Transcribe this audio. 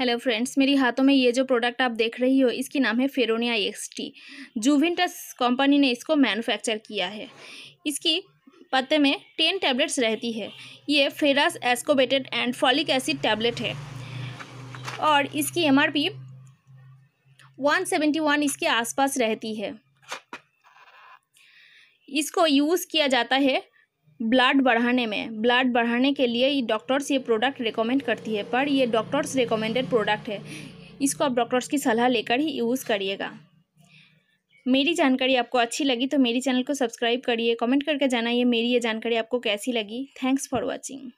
hello friends मेरी हाथों में ये जो प्रोडक्ट आप देख रही हो इसकी नाम है फेरोनिया एक्स टी जूविंटस कंपनी ने इसको मैन्युफैक्चर किया है इसकी पत्ते में टेन टैबलेट्स रहती है ये ferrous ascorbate and folic acid tablet है और इसकी एमआरपी वन इसके आसपास रहती है इसको यूज़ किया जाता है ब्लड बढ़ाने में ब्लड बढ़ाने के लिए डॉक्टर्स ये प्रोडक्ट रिकमेंड करती है पर ये डॉक्टर्स रिकमेंडेड प्रोडक्ट है इसको आप डॉक्टर्स की सलाह लेकर ही यूज़ करिएगा मेरी जानकारी आपको अच्छी लगी तो मेरी चैनल को सब्सक्राइब करिए कमेंट करके जाना ये मेरी ये जानकारी आपको कैसी लगी थैंक्स फॉर वॉचिंग